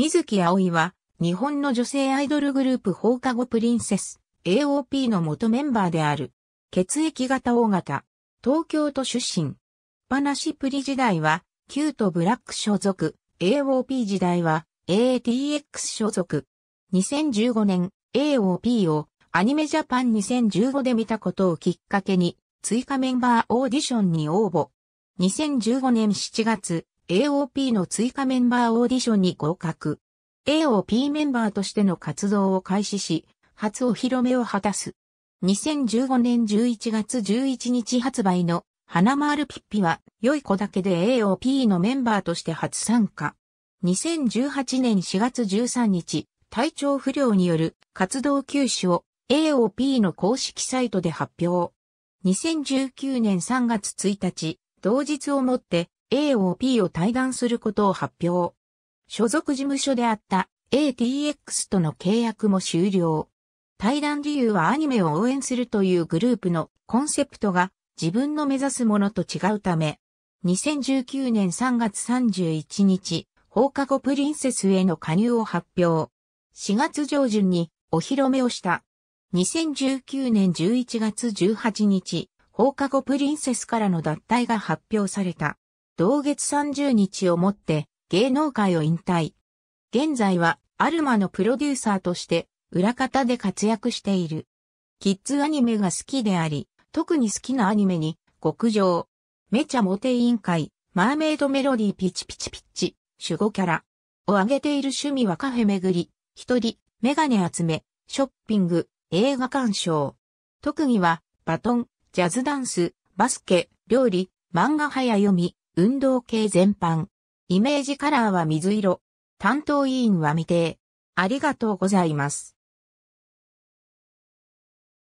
水木葵は、日本の女性アイドルグループ放課後プリンセス、AOP の元メンバーである。血液型大型、東京都出身。パナシプリ時代は、キュートブラック所属、AOP 時代は、AATX 所属。2015年、AOP をアニメジャパン2015で見たことをきっかけに、追加メンバーオーディションに応募。2015年7月、AOP の追加メンバーオーディションに合格。AOP メンバーとしての活動を開始し、初お披露目を果たす。2015年11月11日発売の花丸ピッピは、良い子だけで AOP のメンバーとして初参加。2018年4月13日、体調不良による活動休止を AOP の公式サイトで発表。2019年3月1日、同日をもって AOP を退団することを発表。所属事務所であった ATX との契約も終了。対談理由はアニメを応援するというグループのコンセプトが自分の目指すものと違うため、2019年3月31日、放課後プリンセスへの加入を発表。4月上旬にお披露目をした。2019年11月18日、放課後プリンセスからの脱退が発表された。同月30日をもって芸能界を引退。現在はアルマのプロデューサーとして裏方で活躍している。キッズアニメが好きであり、特に好きなアニメに極上。めちゃモテ委員会、マーメイドメロディーピチピチピッチ、守護キャラを挙げている趣味はカフェ巡り、一人、メガネ集め、ショッピング、映画鑑賞。特技は、バトン、ジャズダンス、バスケ、料理、漫画早読み、運動系全般。イメージカラーは水色。担当委員は未定。ありがとうございます。